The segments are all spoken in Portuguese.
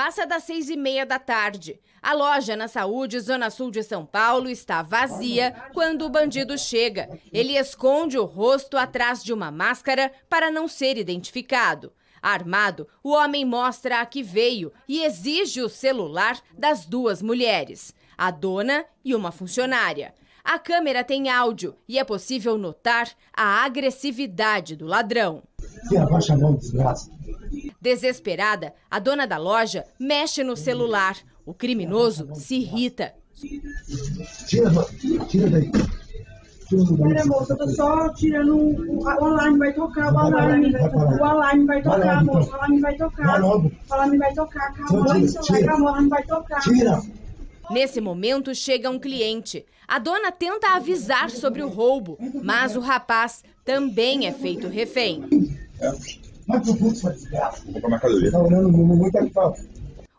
passa das seis e meia da tarde. A loja na Saúde, Zona Sul de São Paulo, está vazia quando o bandido chega. Ele esconde o rosto atrás de uma máscara para não ser identificado. Armado, o homem mostra a que veio e exige o celular das duas mulheres, a dona e uma funcionária. A câmera tem áudio e é possível notar a agressividade do ladrão se abaixa a mão, desgraça. Desesperada, a dona da loja mexe no celular. O criminoso se irrita. Tira, tira daí. moça, eu tô só tirando o, alarme, vai tocar, o alarme, vai tocar, moça, então. o alarme vai tocar, o alarme vai tocar, então, calma, o alarme vai tocar. Tira! Nesse momento chega um cliente. A dona tenta avisar sobre o roubo, mas o rapaz também é feito refém o vai desgraça. Tá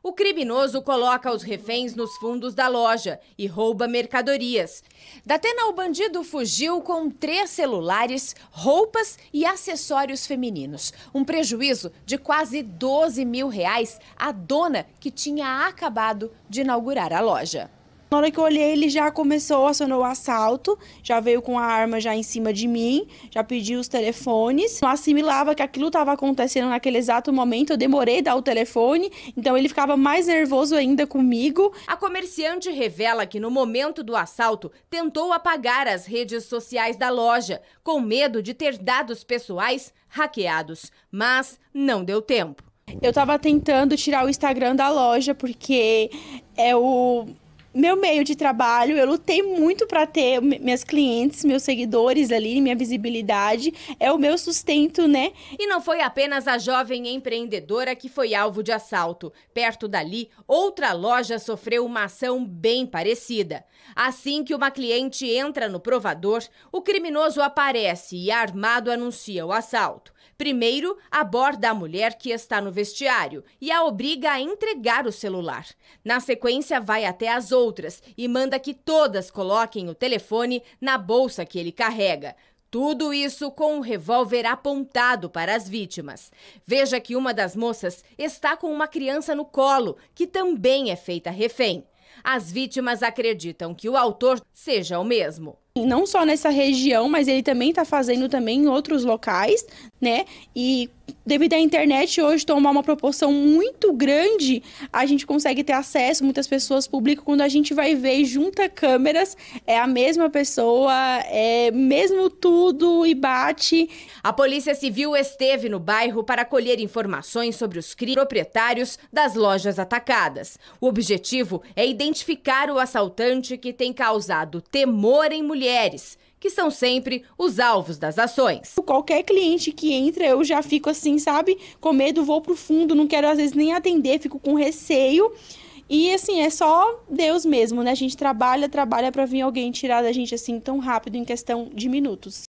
o criminoso coloca os reféns nos fundos da loja e rouba mercadorias. Da Tena, o bandido fugiu com três celulares, roupas e acessórios femininos. Um prejuízo de quase 12 mil reais à dona que tinha acabado de inaugurar a loja. Na hora que eu olhei, ele já começou, acionou o assalto, já veio com a arma já em cima de mim, já pediu os telefones. Não assimilava que aquilo estava acontecendo naquele exato momento, eu demorei dar o telefone, então ele ficava mais nervoso ainda comigo. A comerciante revela que no momento do assalto tentou apagar as redes sociais da loja, com medo de ter dados pessoais hackeados, mas não deu tempo. Eu estava tentando tirar o Instagram da loja porque é o meu meio de trabalho, eu lutei muito para ter minhas clientes, meus seguidores ali, minha visibilidade, é o meu sustento, né? E não foi apenas a jovem empreendedora que foi alvo de assalto. Perto dali, outra loja sofreu uma ação bem parecida. Assim que uma cliente entra no provador, o criminoso aparece e armado anuncia o assalto. Primeiro, aborda a mulher que está no vestiário e a obriga a entregar o celular. Na sequência, vai até as outras outras e manda que todas coloquem o telefone na bolsa que ele carrega. Tudo isso com um revólver apontado para as vítimas. Veja que uma das moças está com uma criança no colo, que também é feita refém. As vítimas acreditam que o autor seja o mesmo não só nessa região, mas ele também está fazendo também em outros locais, né? E devido à internet hoje tomar uma proporção muito grande, a gente consegue ter acesso, muitas pessoas publicam quando a gente vai ver e junta câmeras, é a mesma pessoa, é mesmo tudo e bate. A Polícia Civil esteve no bairro para colher informações sobre os proprietários das lojas atacadas. O objetivo é identificar o assaltante que tem causado temor em mulheres mulheres, que são sempre os alvos das ações. Qualquer cliente que entra, eu já fico assim, sabe? Com medo, vou pro fundo, não quero às vezes nem atender, fico com receio. E assim, é só Deus mesmo, né? A gente trabalha, trabalha para vir alguém tirar da gente assim tão rápido em questão de minutos.